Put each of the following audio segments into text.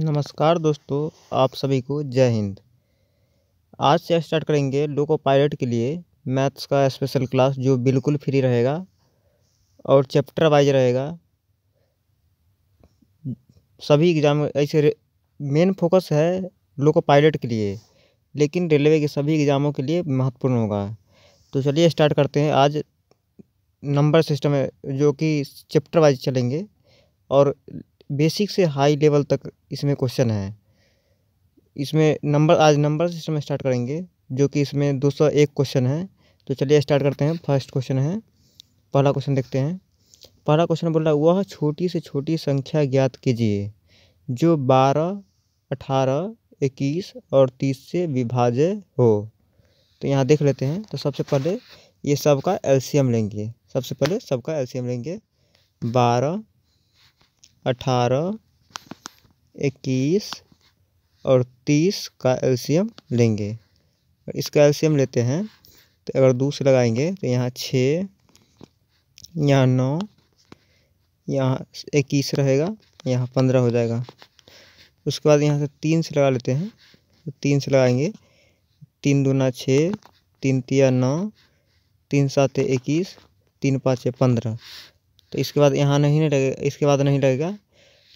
नमस्कार दोस्तों आप सभी को जय हिंद आज से स्टार्ट करेंगे लोको पायलट के लिए मैथ्स का स्पेशल क्लास जो बिल्कुल फ्री रहेगा और चैप्टर वाइज रहेगा सभी एग्ज़ाम ऐसे मेन फोकस है लोको पायलट के लिए लेकिन रेलवे के सभी एग्ज़ामों के लिए महत्वपूर्ण होगा तो चलिए स्टार्ट करते हैं आज नंबर सिस्टम है जो कि चैप्टर वाइज चलेंगे और बेसिक से हाई लेवल तक इसमें क्वेश्चन है इसमें नंबर आज नंबर सिस्टम स्टार्ट करेंगे जो कि इसमें दो सौ एक क्वेश्चन है तो चलिए स्टार्ट करते हैं फर्स्ट क्वेश्चन है पहला क्वेश्चन देखते हैं पहला क्वेश्चन बोल रहा है वह छोटी से छोटी संख्या ज्ञात कीजिए जो बारह अठारह इक्कीस और तीस से विभाज्य हो तो यहाँ देख लेते हैं तो सबसे पहले ये सब का एलसीएम लेंगे सबसे पहले सबका एलसीएम लेंगे बारह अठारह इक्कीस और तीस का एल्शियम लेंगे इसका एल्शियम लेते हैं तो अगर दो से लगाएंगे तो यहाँ छः यहाँ नौ यहाँ इक्कीस रहेगा यहाँ पंद्रह हो जाएगा उसके बाद यहाँ से तीन से लगा लेते हैं तो तीन से लगाएंगे तीन दूना छः तीन तिया नौ तीन सात इक्कीस तीन पाँच पंद्रह तो इसके बाद यहाँ नहीं लगेगा इसके बाद नहीं लगेगा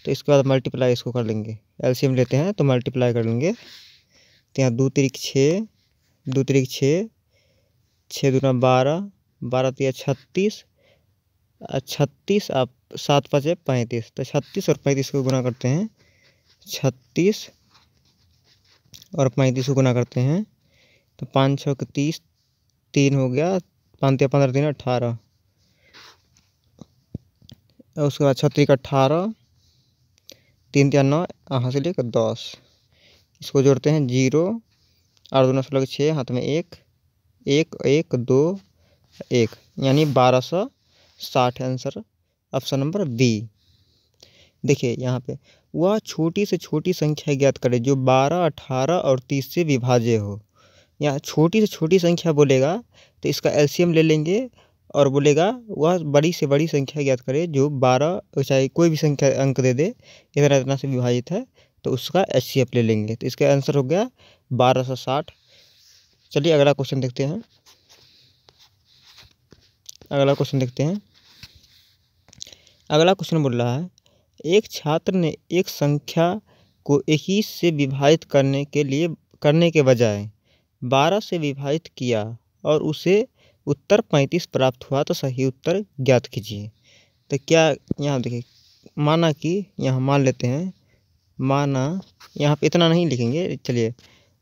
तो इसके बाद मल्टीप्लाई इसको कर लेंगे एलसीएम लेते हैं तो मल्टीप्लाई कर लेंगे तो यहाँ दो तरीक छः दो तरीक छः छः दूना बारह बारह तीन छत्तीस छत्तीस आप सात पाँच पैंतीस तो छत्तीस और पैंतीस को गुना करते हैं छत्तीस और पैंतीस को गुना करते हैं तो पाँच छः तीस तीन हो गया पाँच पंद्रह तीन अठारह और उसके बाद छत्तीस अठारह तीन तीन नौ यहाँ से लेकर दस इसको जोड़ते हैं जीरो आठ दो नौ सोलह छः हाथ में एक एक एक दो एक यानी बारह सौ साठ आंसर ऑप्शन नंबर बी देखिए यहाँ पे वह छोटी से छोटी संख्या ज्ञात करे जो बारह अठारह और तीस से विभाज्य हो या छोटी से छोटी संख्या बोलेगा तो इसका एलसीएम ले लेंगे और बोलेगा वह बड़ी से बड़ी संख्या ज्ञात करे जो बारह चाहे कोई भी संख्या अंक दे दे इतना इतना से विभाजित है तो उसका एच सी ले लेंगे तो इसका आंसर हो गया बारह सौ साठ चलिए अगला क्वेश्चन देखते हैं अगला क्वेश्चन देखते हैं अगला क्वेश्चन बोल रहा है एक छात्र ने एक संख्या को इक्कीस से विभाजित करने के लिए करने के बजाय बारह से विभाजित किया और उसे उत्तर पैंतीस प्राप्त हुआ तो सही उत्तर ज्ञात कीजिए तो क्या यहाँ देखिए माना कि यहाँ मान लेते हैं माना यहाँ पे इतना नहीं लिखेंगे चलिए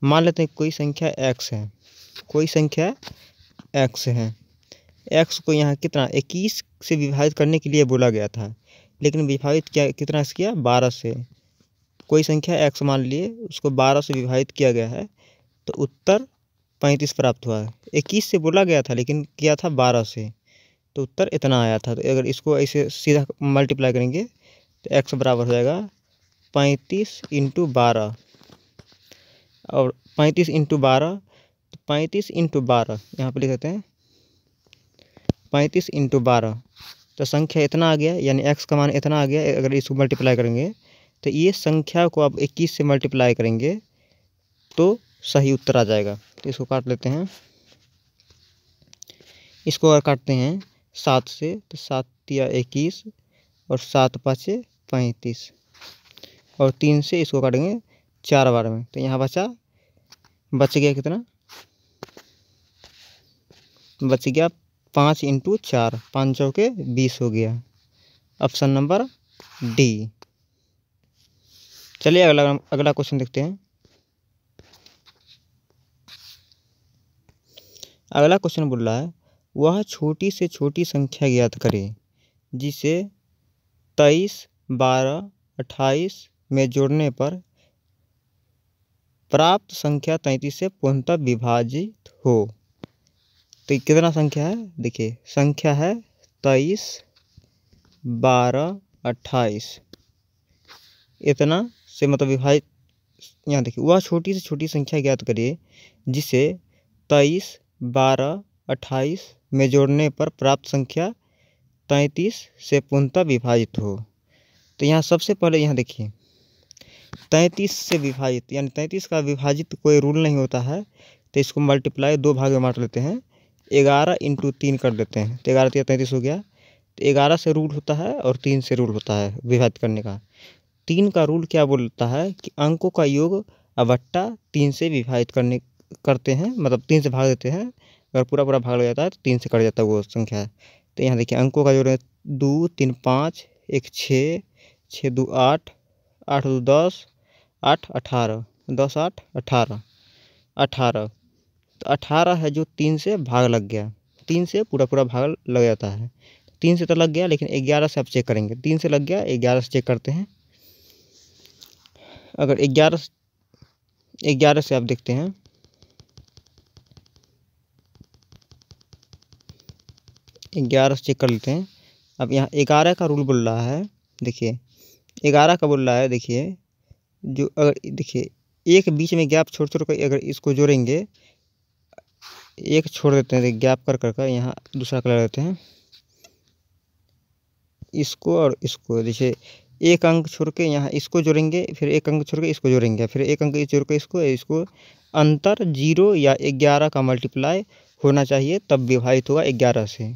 मान लेते हैं कोई संख्या एक्स है कोई संख्या एक्स है एक्स को यहाँ कितना इक्कीस से विभाजित करने के लिए बोला गया था लेकिन विभाजित क्या कितना से किया बारह से कोई संख्या एक्स मान लिए उसको बारह से विभाजित किया गया है तो उत्तर पैंतीस प्राप्त हुआ इक्कीस से बोला गया था लेकिन किया था बारह से तो उत्तर इतना आया था तो अगर इसको ऐसे सीधा मल्टीप्लाई करेंगे तो एक्स बराबर हो जाएगा पैंतीस इंटू बारह और पैंतीस इंटू बारह तो पैंतीस इंटू बारह यहाँ पर लिख देते हैं पैंतीस इंटू बारह तो संख्या इतना आ गया यानी एक्स का मान इतना आ गया अगर इसको मल्टीप्लाई करेंगे तो ये संख्या को आप इक्कीस से मल्टीप्लाई करेंगे तो सही उत्तर आ जाएगा तो इसको काट लेते हैं इसको अगर काटते हैं सात से तो सात या इक्कीस और सात पाँच पैंतीस और तीन से इसको काटेंगे चार बार में तो यहाँ बचा बच गया कितना बच गया पाँच इंटू चार पाँच के बीस हो गया ऑप्शन नंबर डी चलिए अगला अगला क्वेश्चन देखते हैं अगला क्वेश्चन बोल रहा है वह छोटी से छोटी संख्या ज्ञात करें जिसे तेईस बारह अट्ठाईस में जोड़ने पर प्राप्त संख्या तैंतीस से पूर्णतः विभाजित हो तो कितना संख्या है देखिए संख्या है तेईस बारह अट्ठाईस इतना से मतलब विभाजित यहाँ देखिए वह छोटी से छोटी संख्या ज्ञात करिए जिसे तेईस बारह अट्ठाईस में जोड़ने पर प्राप्त संख्या तैंतीस से पूर्णतः विभाजित हो तो यहाँ सबसे पहले यहाँ देखिए तैंतीस से विभाजित यानी तैंतीस का विभाजित कोई रूल नहीं होता है तो इसको मल्टीप्लाई दो भाग में बांट लेते हैं ग्यारह इंटू तीन कर देते हैं तो ग्यारह तीन तैंतीस हो गया तो ग्यारह से रूल होता है और तीन से रूल होता है विभाजित करने का तीन का रूल क्या बोलता है कि अंकों का योग अवट्टा तीन से विभाजित करने करते हैं मतलब तीन से भाग देते हैं अगर पूरा पूरा भाग लग जाता है तो तीन से कट जाता है वो संख्या है तो यहाँ देखिए अंकों का जो है दो तीन पाँच एक छः छः दो आठ आठ दो दस आठ अठारह दस आठ अठारह अठारह तो अठारह है जो तीन से भाग लग गया तीन से पूरा पूरा भाग लग जाता है तीन से तो लग गया लेकिन ग्यारह से आप चेक करेंगे तीन से लग गया ग्यारह से चेक करते हैं अगर ग्यारह ग्यारह से आप देखते हैं ग्यारह से चेक कर लेते हैं अब यहाँ ग्यारह का रूल बोल रहा है देखिए ग्यारह का बोल रहा है देखिए जो अगर देखिए एक बीच में गैप छोड़ छोड़ कर अगर इसको जोड़ेंगे एक छोड़ देते हैं गैप कर कर कर यहाँ दूसरा कलर देते हैं इसको और इसको देखिए एक अंक छोड़ के यहाँ इसको जोड़ेंगे फिर एक अंक छोड़ के इसको जोड़ेंगे फिर एक अंक जोड़ के इसको इसको अंतर जीरो या ग्यारह का मल्टीप्लाई होना चाहिए तब विभाजित होगा ग्यारह से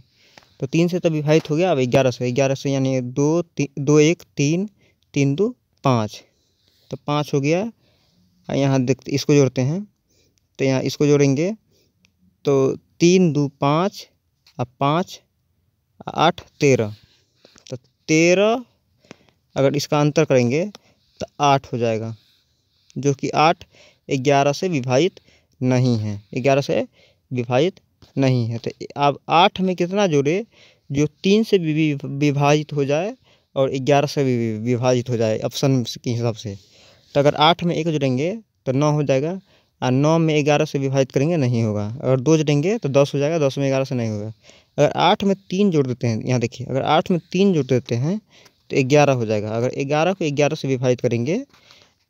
तो तीन से तो विभाजित हो गया अब ग्यारह सौ ग्यारह सौ यानी दो ती, दो एक तीन तीन दो पाँच तो पाँच हो गया यहाँ देख इसको जोड़ते हैं तो यहाँ इसको जोड़ेंगे तो तीन दो पाँच और पाँच आठ तेरह तो तेरह अगर इसका अंतर करेंगे तो आठ हो जाएगा जो कि आठ ग्यारह से विभाजित नहीं है ग्यारह से विभाजित नहीं है तो अब आठ में कितना जोड़े जो तीन से विभाजित हो जाए और ग्यारह से विभाजित हो जाए ऑप्शन के हिसाब से तो अगर आठ में एक जोड़ेंगे तो नौ हो जाएगा और नौ में ग्यारह से विभाजित करेंगे नहीं होगा अगर दो जोड़ेंगे तो दस हो जाएगा दस में ग्यारह से नहीं होगा अगर आठ में तीन जोड़ देते हैं यहाँ देखिए अगर आठ में तीन जोड़ देते हैं तो ग्यारह हो जाएगा अगर ग्यारह को ग्यारह से विभाजित करेंगे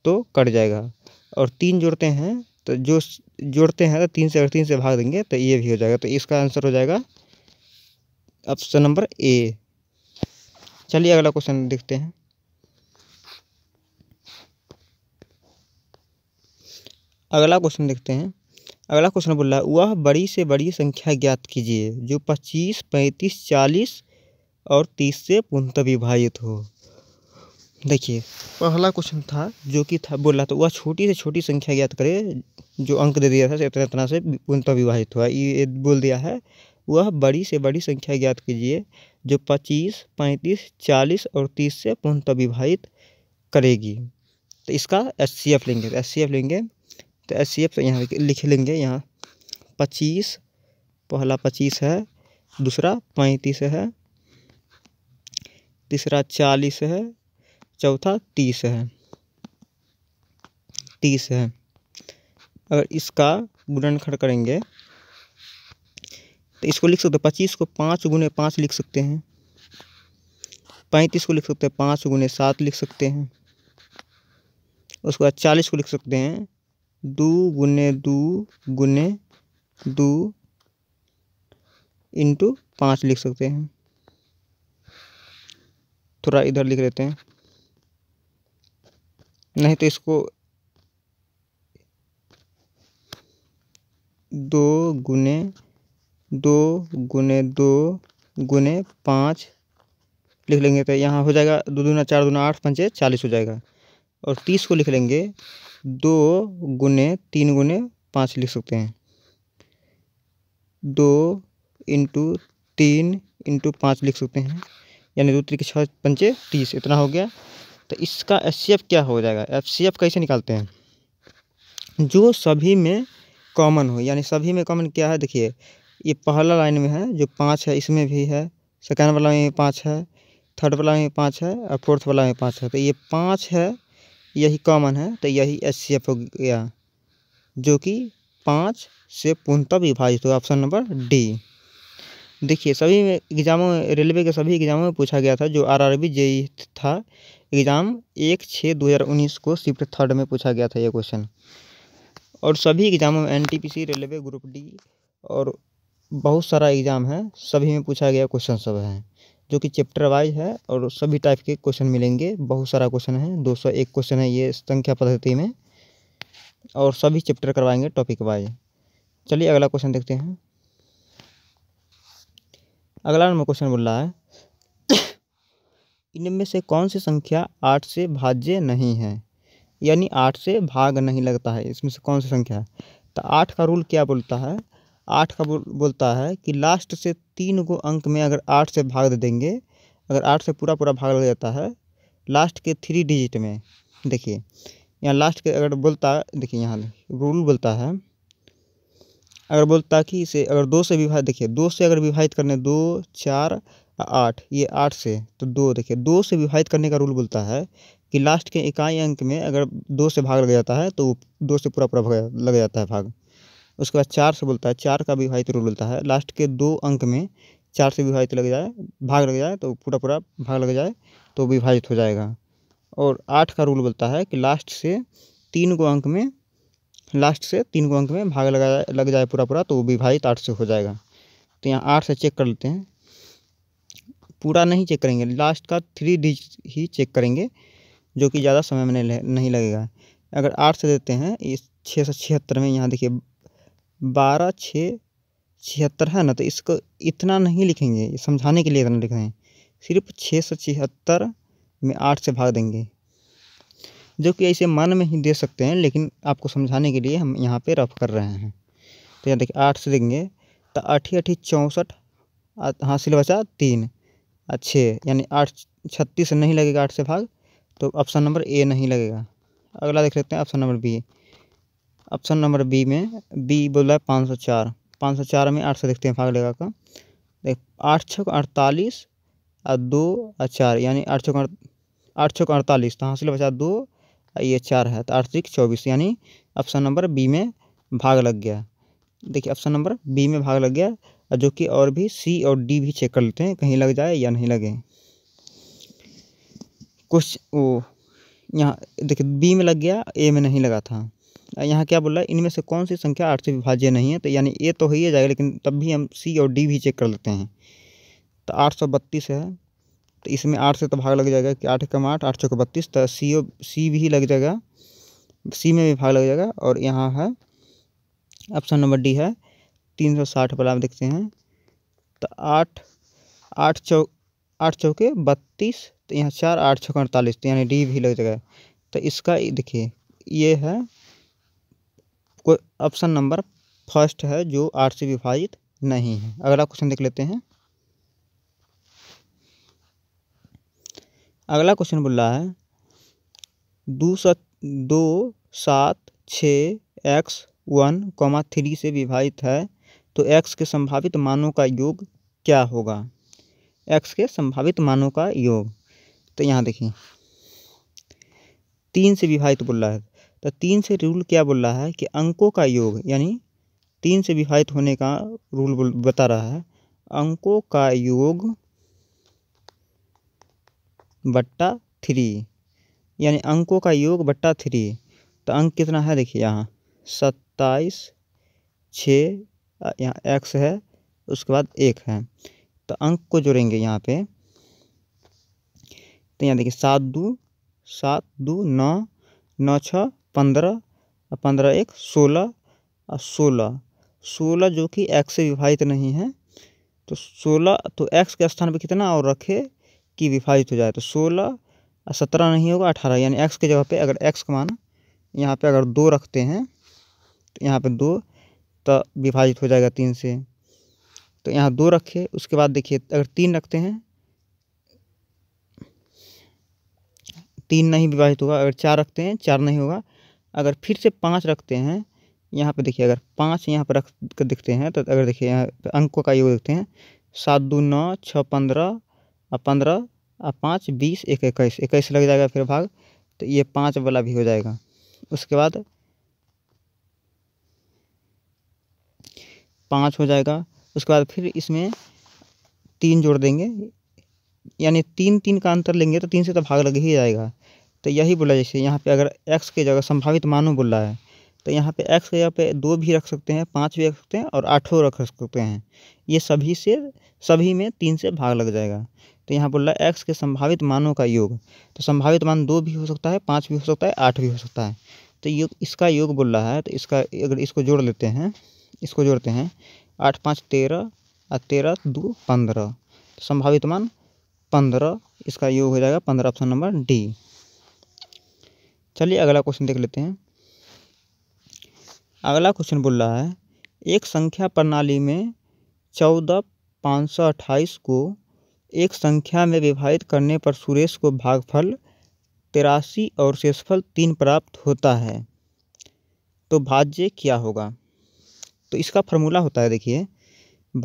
तो कट जाएगा और तीन जोड़ते हैं तो जो जोड़ते हैं तो तीन से अगर तीन से भाग देंगे तो ये भी हो जाएगा तो इसका आंसर हो जाएगा ऑप्शन नंबर ए चलिए अगला क्वेश्चन देखते हैं अगला क्वेश्चन देखते हैं अगला क्वेश्चन बोल रहा है वह बड़ी से बड़ी संख्या ज्ञात कीजिए जो पच्चीस पैंतीस चालीस और तीस से पुनः विभाजित हो देखिए पहला क्वेश्चन था जो कि था बोला तो था वह छोटी से छोटी संख्या ज्ञात करे जो अंक दे दिया था इतना इतना से पूर्णतः विभाजित हुआ ये बोल दिया है वह बड़ी से बड़ी संख्या ज्ञात कीजिए जो पच्चीस पैंतीस चालीस और तीस से पूर्णतः विभाजित करेगी तो इसका एस सी एफ लेंगे एस सी एफ लेंगे तो एस सी एफ यहाँ लिख लेंगे यहाँ पच्चीस पहला पच्चीस है दूसरा पैंतीस है तीसरा चालीस है चौथा तीस है तीस है अगर इसका गुणनखंड करेंगे तो इसको लिख सकते पच्चीस को पाँच गुने पाँच लिख सकते हैं पैंतीस को लिख सकते हैं पाँच गुने सात लिख सकते हैं उसके बाद चालीस को लिख सकते हैं दो गुने दो गुने दो इंटू पाँच लिख सकते हैं थोड़ा इधर लिख लेते हैं नहीं तो इसको दो गुने दो गुने दो गुने पाँच लिख लेंगे तो यहाँ हो जाएगा दो दूना चार दूना आठ पंचे चालीस हो जाएगा और तीस को लिख लेंगे दो गुने तीन गुने पाँच लिख सकते हैं दो इंटू तीन इंटू पाँच लिख सकते हैं यानी दो तीन छः पंचे तीस इतना हो गया तो इसका एफ क्या हो जाएगा एफ कैसे निकालते हैं जो सभी में कॉमन हो यानी सभी में कॉमन क्या है देखिए ये पहला लाइन में है जो पाँच है इसमें भी है सेकेंड वाला में पाँच है थर्ड वाला में पाँच है और फोर्थ वाला में पाँच है तो ये पाँच है यही कॉमन है तो यही एस सी एफ हो गया जो कि पाँच से पूर्णतः विभाजित हो ऑप्शन नंबर डी देखिए सभी में एग्जामों रेलवे के सभी एग्जामों में पूछा गया था जो आर आर e था एग्ज़ाम एक छः दो हज़ार उन्नीस को शिफ्ट थर्ड में पूछा गया था ये क्वेश्चन और सभी एग्ज़ामों में एन रेलवे ग्रुप डी और बहुत सारा एग्ज़ाम है सभी में पूछा गया क्वेश्चन सब है जो कि चैप्टर वाइज है और सभी टाइप के क्वेश्चन मिलेंगे बहुत सारा क्वेश्चन है दो सौ एक क्वेश्चन है ये संख्या पद्धति में और सभी चैप्टर करवाएंगे टॉपिक वाइज चलिए अगला क्वेश्चन देखते हैं अगला नंबर क्वेश्चन बोल रहा है इनमें से कौन सी संख्या आठ से भाज्य नहीं है यानी आठ से भाग नहीं लगता है इसमें से कौन सी संख्या है तो आठ का रूल क्या बोलता है आठ का बोल बोलता है कि लास्ट से तीन को अंक में अगर आठ से भाग दे देंगे अगर आठ से पूरा पूरा भाग लग जाता है लास्ट के थ्री डिजिट में देखिए यहाँ लास्ट के अगर बोलता देखिए यहाँ रूल बोलता है अगर बोलता कि इसे अगर दो से विभाजित देखिए दो से अगर विभाजित करने दो चार आठ ये आठ से तो दो देखिए दो से विभाजित करने का रूल बोलता है कि लास्ट के इकाई अंक में अगर दो से भाग लग जाता है तो दो से पूरा पूरा भाग लग जाता है भाग उसके बाद चार से बोलता है चार का विभाजित रूल बोलता है लास्ट के दो अंक में चार से विभाजित लग जाए भाग लग जाए तो पूरा पूरा भाग लग जाए तो विभाजित हो जाएगा और आठ का रूल बोलता है कि लास्ट से तीन को अंक में लास्ट से तीन को अंक में भाग लगा लग जाए पूरा पूरा तो विभाजित आठ से हो जाएगा तो यहाँ आठ से चेक कर लेते हैं पूरा नहीं चेक करेंगे लास्ट का थ्री डिजिट ही चेक करेंगे जो कि ज़्यादा समय में नहीं लगेगा अगर आठ से देते हैं इस छः सौ छिहत्तर में यहाँ देखिए बारह छः छिहत्तर है ना तो इसको इतना नहीं लिखेंगे समझाने के लिए इतना लिख रहे हैं सिर्फ छः सौ छिहत्तर में आठ से भाग देंगे जो कि ऐसे मन में ही दे सकते हैं लेकिन आपको समझाने के लिए हम यहाँ पे रफ कर रहे हैं तो यहाँ देखिए आठ से देंगे तो अठी अठी चौंसठ हासिल बचा तीन अच्छे यानी आठ छत्तीस नहीं लगेगा आठ से भाग तो ऑप्शन नंबर ए नहीं लगेगा अगला देख लेते हैं option number B option number B में बी बोला है पाँच सौ चार पाँच सौ चार में आठ से देखते हैं भाग लगा का देख आठ छः अड़तालीस और दो और चार यानी आठ छः आठ छः अड़तालीस तो हासिल बचा दो ये चार है तो आठ सिक चौबीस यानी ऑप्शन नंबर बी में भाग लग गया देखिए ऑप्शन नंबर बी में भाग लग गया जो कि और भी सी और डी भी चेक कर लेते हैं कहीं लग जाए या नहीं लगे कुछ वो यहाँ देखिए बी में लग गया ए में नहीं लगा था यहाँ क्या बोल रहा है इनमें से कौन सी संख्या आठ से विभाज्य नहीं है तो यानी ए तो हो ही जाएगा लेकिन तब भी हम सी और डी भी चेक कर लेते हैं तो आठ सौ बत्तीस है तो इसमें आठ से तो भाग लग जाएगा कि आठ कम आठ आठ सौ का बत्तीस तो सी ओ सी भी लग जाएगा सी में भी भाग लग जाएगा और यहाँ है ऑप्शन नंबर डी है तीन सौ साठ वाला में देखते हैं तो आठ आठ चौ आठ चौके बत्तीस तो यहाँ चार आठ छः अड़तालीस तो यानी डी भी लग जाएगा तो इसका देखिए ये है कोई ऑप्शन नंबर फर्स्ट है जो आठ से विभाजित नहीं है अगला क्वेश्चन देख लेते हैं अगला क्वेश्चन बोल रहा है दो सत दो सात छः एक्स वन कॉमा थ्री से विभाजित है तो एक्स के संभावित मानों का योग क्या होगा एक्स के संभावित मानों का योग तो यहाँ देखिए तीन से विभाजित बोल रहा है तो तीन से रूल क्या बोल रहा है कि अंकों का योग यानी तीन से विभाजित होने का रूल बता रहा है अंकों का योग बट्टा थ्री यानी अंकों का योग बट्टा थ्री तो अंक कितना है देखिए यहाँ सत्ताईस छः यहाँ एक्स है उसके बाद एक है तो अंक को जोड़ेंगे यहाँ पे तो यहाँ देखिए सात दो सात दो नौ नौ छः पंद्रह पंद्रह एक सोलह और सोलह सोलह जो कि एक्स से विभाजित नहीं है तो सोलह तो एक्स के स्थान पे कितना और रखे कि विभाजित हो जाए तो सोलह और सत्रह नहीं होगा अठारह यानी एक्स की जगह पे अगर एक्स का मान यहाँ पे अगर दो रखते हैं तो यहाँ पे दो तो विभाजित हो जाएगा तीन से तो यहाँ दो रखे उसके बाद देखिए अगर तीन रखते हैं तीन नहीं विभाजित होगा अगर चार रखते हैं चार नहीं होगा अगर फिर से पाँच रखते हैं यहाँ पे देखिए अगर पाँच यहाँ पर रख कर देखते हैं तो अगर देखिए यहाँ अंकों का योग देखते हैं सात दो नौ छः पंद्रह और पंद्रह और पाँच बीस एक इक्कीस इक्कीस लग जाएगा फिर भाग तो ये पाँच वाला भी हो जाएगा उसके बाद पाँच हो जाएगा उसके बाद फिर इसमें तीन जोड़ देंगे यानी तीन तीन का अंतर लेंगे तो तीन से तो भाग लग ही जाएगा तो यही बोला जैसे यहाँ पे अगर एक्स के जगह संभावित मानो बोल रहा है तो यहाँ पे एक्स के जगह पे दो भी रख सकते हैं पाँच भी रख सकते हैं और आठों रख सकते हैं ये सभी से सभी में तीन से भाग लग जाएगा तो यहाँ बोल रहा है एक्स के संभावित मानों का योग तो संभावित मान दो भी हो सकता है पाँच भी हो सकता है आठ भी हो सकता है तो योग इसका योग बोल रहा है तो इसका अगर इसको जोड़ लेते हैं इसको जोड़ते हैं आठ पाँच तेरह और तेरह दो पंद्रह तो संभावित मान पंद्रह इसका योग हो जाएगा पंद्रह ऑप्शन नंबर डी चलिए अगला क्वेश्चन देख लेते हैं अगला क्वेश्चन बोल रहा है एक संख्या प्रणाली में चौदह पाँच सौ अट्ठाईस को एक संख्या में विभाजित करने पर सुरेश को भागफल तिरासी और शेषफल तीन प्राप्त होता है तो भाज्य क्या होगा तो इसका फॉर्मूला होता है देखिए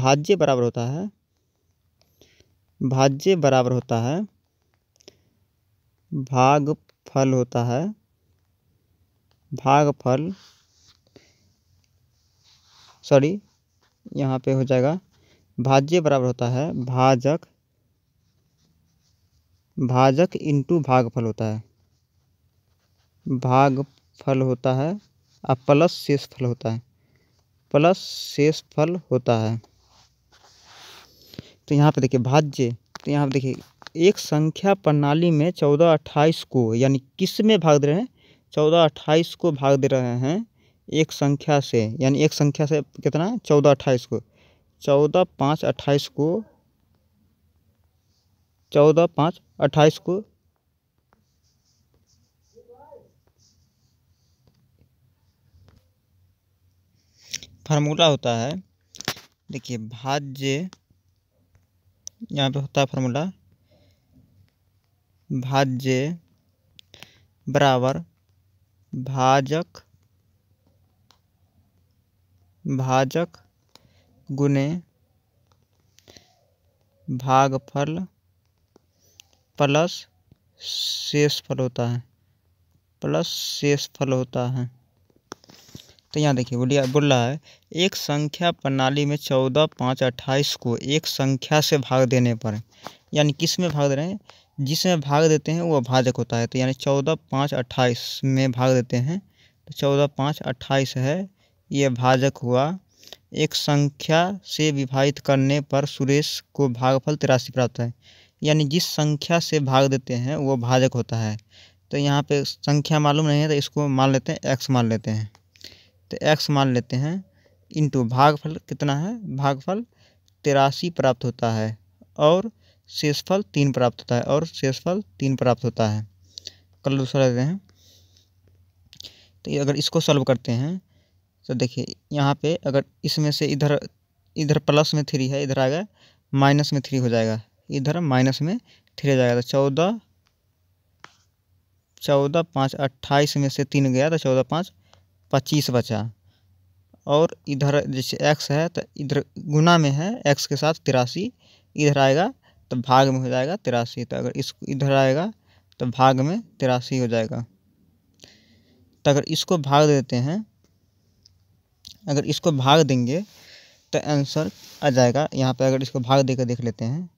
भाज्य बराबर होता है भाज्य बराबर होता है भाग फल होता है भाग फल सॉरी यहाँ पे हो जाएगा भाज्य बराबर होता है भाजक भाजक इंटू भाग फल होता है भाग फल होता है और प्लस शेष फल होता है प्लस शेष फल होता है तो यहाँ पे देखिए भाज्य तो यहाँ पे देखिए एक संख्या प्रणाली में चौदह अट्ठाईस को यानी किस में भाग दे रहे हैं चौदह अट्ठाईस को भाग दे रहे हैं एक संख्या से यानी एक संख्या से कितना चौदह अट्ठाईस को चौदह पाँच अट्ठाईस को चौदह पाँच अट्ठाईस को फार्मूला होता है देखिए भाज्य यहाँ पे होता है फार्मूला भाज्य बराबर भाजक भाजक गुने भागफल प्लस शेष फल होता है प्लस शेष फल होता है तो यहाँ देखिए बोलिया बोल रहा है एक संख्या प्रणाली में चौदह पाँच अट्ठाईस को एक संख्या से भाग देने पर यानी किस में भाग दे रहे हैं जिसमें भाग देते हैं वो भाजक होता है तो यानी चौदह पाँच अट्ठाईस में भाग देते हैं तो चौदह पाँच अट्ठाईस है ये भाजक हुआ एक संख्या से विभाजित करने पर सुरेश को भागफल तिरासी प्राप्त है यानी जिस संख्या से भाग देते हैं वो भाजक होता है तो यहाँ पे संख्या मालूम नहीं है तो इसको मान लेते हैं एक्स मान लेते हैं तो एक्स मान लेते हैं इंटू भागफल कितना है भागफल तिरासी प्राप्त होता है और शेषफल तीन प्राप्त होता है और शेषफल तीन प्राप्त होता है कल दूसरा लेते हैं तो अगर इसको सॉल्व करते हैं तो देखिए यहाँ पे अगर इसमें से इधर इधर प्लस में थ्री है इधर आ गया माइनस में थ्री हो जाएगा इधर माइनस में थ्री हो जाएगा तो चौदह चौदह पाँच अट्ठाईस में से तीन गया तो चौदह पाँच पच्चीस बचा और इधर जैसे एक्स है तो इधर गुना में है एक्स के साथ तिरासी इधर आएगा तो भाग में हो जाएगा तिरासी तो अगर इस इधर आएगा तो भाग में तिरासी हो जाएगा तो अगर इसको भाग देते हैं अगर इसको भाग देंगे तो आंसर आ जाएगा यहाँ पे अगर इसको भाग देकर देख लेते हैं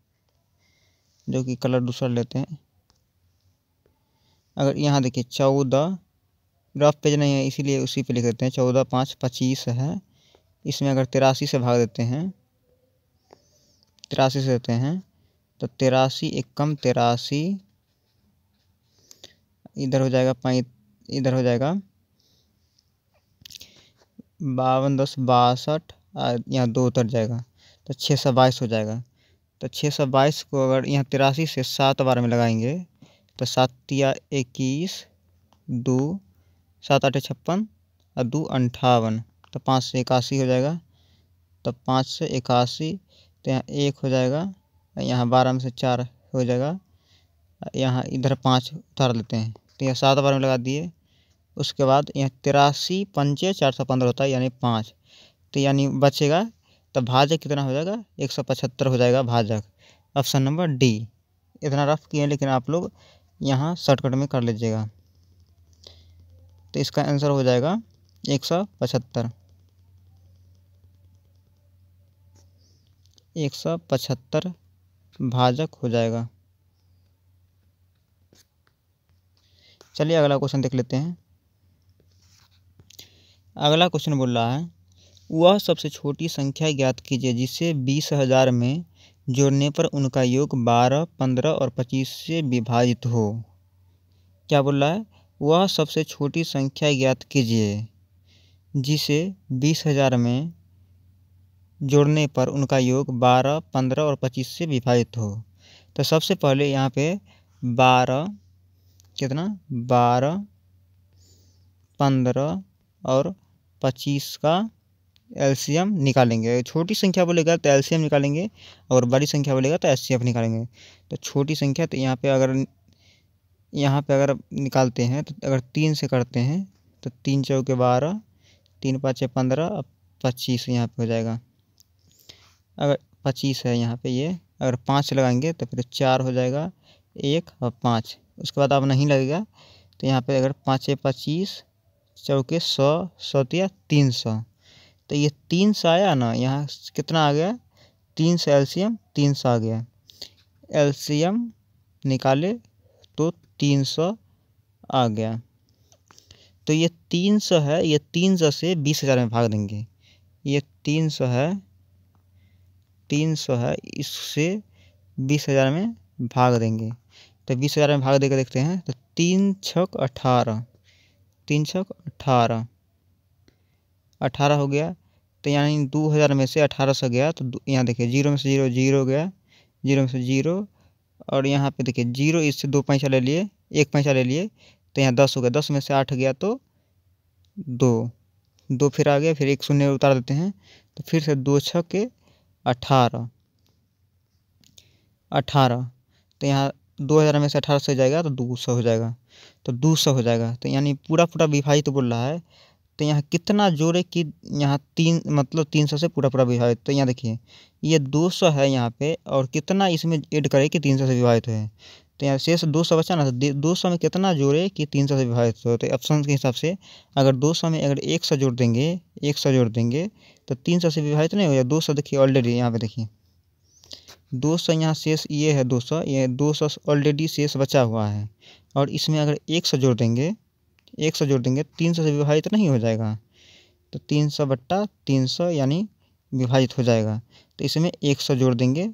जो कि कलर दूसरा लेते हैं अगर यहाँ देखिए चौदह ग्राफ पेज नहीं है इसीलिए उसी पे लिख देते हैं चौदह पाँच पच्चीस है इसमें अगर तिरासी से भाग देते हैं तिरासी से देते हैं तो तिरासी एक कम तिरासी इधर हो जाएगा पैं इधर हो जाएगा बावन दस बासठ यहाँ दो उतर जाएगा तो छः सौ बाईस हो जाएगा तो छः सौ बाईस को अगर यहाँ तिरासी से सात बार में लगाएंगे तो सात या इक्कीस दो सात आठ छप्पन और दो अंठावन तो पाँच से इक्यासी हो जाएगा तब तो पाँच से इक्यासी तो यहाँ एक हो जाएगा यहाँ बारह में से चार हो जाएगा यहाँ इधर पाँच उतार लेते हैं तो यहाँ सात बार में लगा दिए उसके बाद यहाँ तिरासी पंचे चार सौ पंद्रह होता है यानी पाँच तो यानी बचेगा तो भाजक कितना हो जाएगा एक सौ पचहत्तर हो जाएगा भाजक ऑप्शन नंबर डी इतना रफ किए लेकिन आप लोग यहाँ शॉर्टकट में कर लीजिएगा तो इसका आंसर हो जाएगा एक सौ पचहत्तर एक सौ पचहत्तर भाजक हो जाएगा चलिए अगला क्वेश्चन देख लेते हैं अगला क्वेश्चन बोल रहा है वह सबसे छोटी संख्या ज्ञात कीजिए जिसे बीस हजार में जोड़ने पर उनका योग बारह पंद्रह और पच्चीस से विभाजित हो क्या बोल रहा है वह सबसे छोटी संख्या ज्ञात कीजिए जिसे बीस हजार में जोड़ने पर उनका योग बारह पंद्रह और पच्चीस से विभाजित हो तो सबसे पहले यहाँ पे बारह कितना बारह पंद्रह और पच्चीस का एलसीएम निकालेंगे छोटी संख्या बोलेगा तो एलसीएम निकालेंगे और बड़ी संख्या बोलेगा तो एस निकालेंगे तो छोटी संख्या तो यहाँ पे अगर यहाँ पे अगर निकालते हैं तो अगर तीन से करते हैं तो तीन चौके बारह तीन पाँच पंद्रह अब पच्चीस यहाँ पे हो जाएगा अगर पच्चीस है यहाँ पे ये अगर पाँच लगाएंगे तो फिर चार हो जाएगा एक और पाँच उसके बाद अब नहीं लगेगा तो यहाँ पे अगर पाँचे पच्चीस चौके सौ सौ या तीन सौ तो ये तीन सौ आया ना यहाँ कितना आ गया तीन सौ एल्शियम तीन सौ आ गया एल्सीयम निकाले तो तीन सौ आ गया तो ये तीन सौ है ये तीन सौ से बीस हज़ार में भाग देंगे ये तीन सौ है तीन सौ है इससे बीस हज़ार में भाग देंगे तो बीस हज़ार में भाग देकर देखते हैं तो तीन छक अठारह तीन छक अठारह अठारह हो गया तो यानी दो हज़ार में से अठारह सौ गया तो यहाँ देखिए जीरो में से जीरो जीरो गया जीरो में से जीरो और यहाँ पे देखिए जीरो इससे दो पैसा ले लिए एक पैसा ले लिए तो यहाँ दस हो गया दस में से आठ गया तो दो दो फिर आ गया फिर एक शून्य उतार देते हैं तो फिर से दो छः के अठारह अठारह तो यहाँ दो हज़ार में से अठारह सौ जाएगा तो दो सौ हो जाएगा तो दो सौ हो जाएगा तो यानी पूरा पूरा विभाजित बोल रहा है सकते तो हैं यहाँ कितना जोर है कि यहाँ तीन मतलब तीन सौ से पूरा पूरा विभाजित तो यहाँ देखिए ये दो सौ है यहाँ पे और कितना इसमें ऐड करें कि तीन सौ से विभाजित है तो यहाँ शेष दो सौ बचा ना तो दो सौ में कितना जोड़े कि तीन सौ से विभाजित हो तो ऑप्शन के हिसाब से अगर दो सौ में अगर एक सौ जोड़ देंगे एक सौ जोड़ देंगे तो तीन सौ से विभाजित नहीं हो जाए दो सौ देखिए ऑलरेडी यहाँ पे देखिए दो सौ यहाँ शेष ये है दो सौ ये दो सौ ऑलरेडी शेष बचा हुआ है और इसमें अगर एक सौ जोड़ देंगे एक सौ जोड़ देंगे तीन सौ से विभाजित नहीं हो जाएगा तो तीन सौ बट्टा तीन सौ यानी विभाजित हो जाएगा तो इसमें एक सौ जोड़ देंगे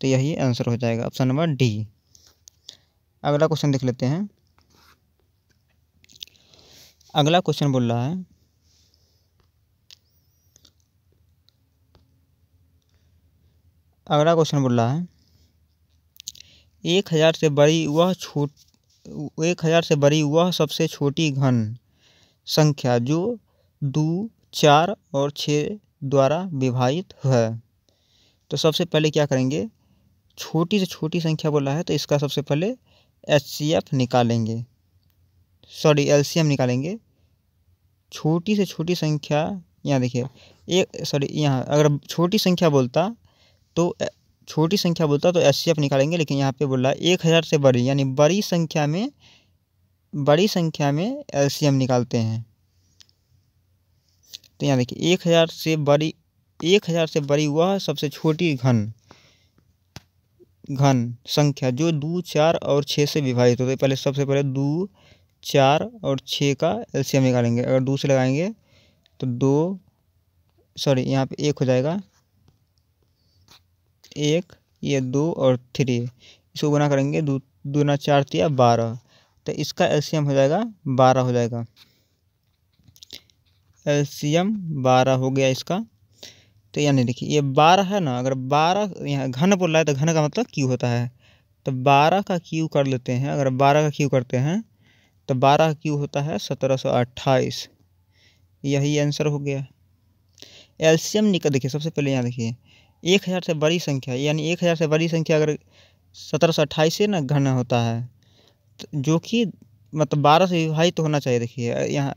तो यही आंसर हो जाएगा ऑप्शन नंबर डी अगला क्वेश्चन देख लेते हैं अगला क्वेश्चन बोल रहा है अगला क्वेश्चन बोल रहा है एक हज़ार से बड़ी वह छोट एक हज़ार से बड़ी वह सबसे छोटी घन संख्या जो दो चार और छः द्वारा विभाजित है तो सबसे पहले क्या करेंगे छोटी से छोटी संख्या बोला है तो इसका सबसे पहले एच सी एफ निकालेंगे सॉरी एल सी एम निकालेंगे छोटी से छोटी संख्या यहाँ देखिए एक सॉरी यहाँ अगर छोटी संख्या बोलता तो छोटी संख्या बोलता तो एस निकालेंगे लेकिन यहाँ पे बोला एक हज़ार से बड़ी यानी बड़ी संख्या में बड़ी संख्या में एल निकालते हैं तो यहाँ देखिए एक हज़ार से बड़ी एक हज़ार से बड़ी वह सबसे छोटी घन घन संख्या जो दो चार और छः से विभाजित होते पहले सबसे पहले दो चार और छः का एल निकालेंगे अगर दो से लगाएंगे तो दो सॉरी यहाँ पे एक हो जाएगा एक ये दो और थ्री इसको गुना करेंगे दो दूना चार तिया तो बारह तो इसका एलसीएम हो जाएगा बारह हो जाएगा एलसीएम बारह हो गया इसका तो यानी देखिए ये बारह है ना अगर बारह यहाँ घन बोल रहा है तो घन का मतलब क्यू होता है तो बारह का क्यू कर लेते हैं अगर बारह का क्यू करते हैं तो बारह का क्यू होता है सत्रह सौ अट्ठाईस यही आंसर हो गया एलसीएम निकल देखिए सबसे पहले यहाँ देखिए एक हज़ार से बड़ी संख्या यानी एक हज़ार से बड़ी संख्या अगर सत्रह सौ अट्ठाईस से ना घन होता है तो जो कि मतलब बारह से विभाजित तो होना चाहिए देखिए यहाँ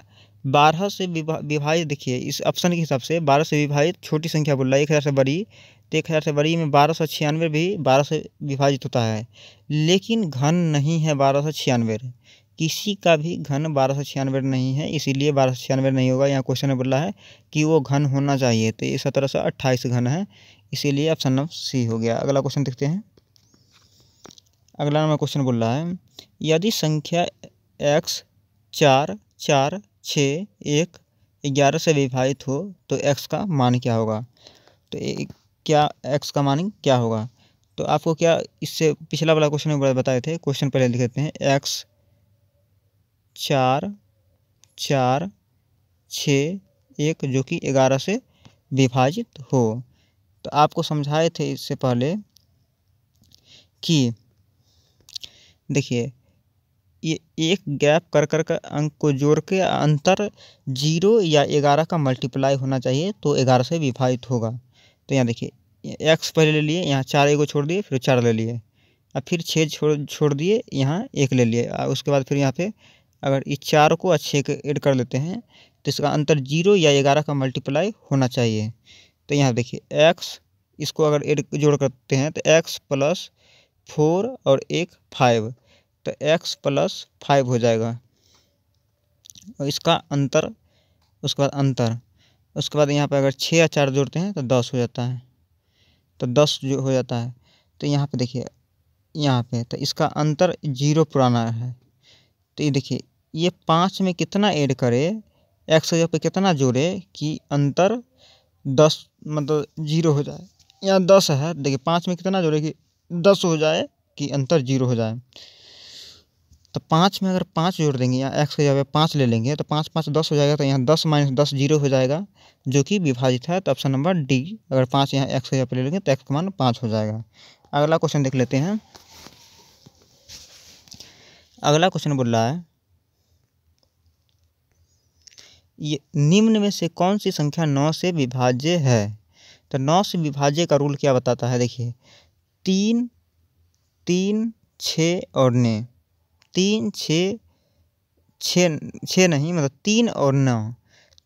बारह से विभाजित देखिए इस ऑप्शन के हिसाब से बारह से विभाजित छोटी संख्या बोल रहा है एक हज़ार से बड़ी तो एक हज़ार से बड़ी में बारह सौ छियानवे भी बारह से विभाजित होता है लेकिन घन नहीं है बारह सौ छियानवे किसी का भी घन बारह सौ छियानवे नहीं है इसीलिए बारह सौ छियानवे नहीं होगा यहाँ क्वेश्चन बोल बोला है कि वो घन होना चाहिए तो ये सत्रह सौ अट्ठाईस घन है इसीलिए ऑप्शन नंबर सी हो गया अगला क्वेश्चन देखते हैं अगला नंबर क्वेश्चन बोल रहा है यदि संख्या एक्स चार चार छ एक ग्यारह से विभाजित हो तो एक्स का मान क्या होगा तो एक, क्या एक्स का मान क्या होगा तो आपको क्या इससे पिछला वाला क्वेश्चन बताए थे क्वेश्चन पहले लिख देते हैं एक्स चार चार छ एक जो कि ग्यारह से विभाजित हो तो आपको समझाए थे इससे पहले कि देखिए ये एक गैप कर कर का अंक को जोड़ के अंतर जीरो या ग्यारह का मल्टीप्लाई होना चाहिए तो ग्यारह से विभाजित होगा तो यहाँ देखिए एक्स पहले ले लिए यहाँ चार एगो छोड़ दिए फिर चार ले लिए अब फिर छः छोड़ छोड़ दिए यहाँ एक ले लिए उसके बाद फिर यहाँ पे अगर इस चार को अच्छे छः एड कर लेते हैं तो इसका अंतर जीरो या ग्यारह का मल्टीप्लाई होना चाहिए तो यहाँ देखिए एक्स इसको अगर एड जोड़ करते हैं तो एक्स प्लस फोर और एक फाइव तो एक्स प्लस फाइव हो जाएगा और इसका अंतर उसके बाद अंतर उसके बाद यहाँ पर अगर छः या चार जोड़ते हैं तो दस हो जाता है तो दस जो हो जाता है तो यहाँ पे देखिए यहाँ पे तो इसका अंतर जीरो पुराना है तो ये देखिए ये पाँच में कितना ऐड करे एक्स जगह पे कितना जोड़े कि अंतर दस मतलब जीरो हो जाए यहाँ दस है देखिए पाँच में कितना जोड़ेगी दस हो जाए कि अंतर जीरो हो जाए तो पाँच में अगर पाँच जोड़ देंगे यहाँ एक्स के जगह पाँच ले लेंगे तो पाँच पाँच दस हो जाएगा तो यहाँ दस माइनस दस जीरो हो जाएगा जो कि विभाजित है तो ऑप्शन नंबर डी अगर पाँच यहाँ एक्स के जगह पर ले लेंगे तो एक्स का मान पाँच हो जाएगा अगला क्वेश्चन देख लेते हैं अगला क्वेश्चन बोल रहा है ये निम्न में से कौन सी संख्या नौ से विभाज्य है तो नौ से विभाज्य का रूल क्या बताता है देखिए तीन तीन छ और नौ तीन छ छ छः नहीं मतलब तीन और नौ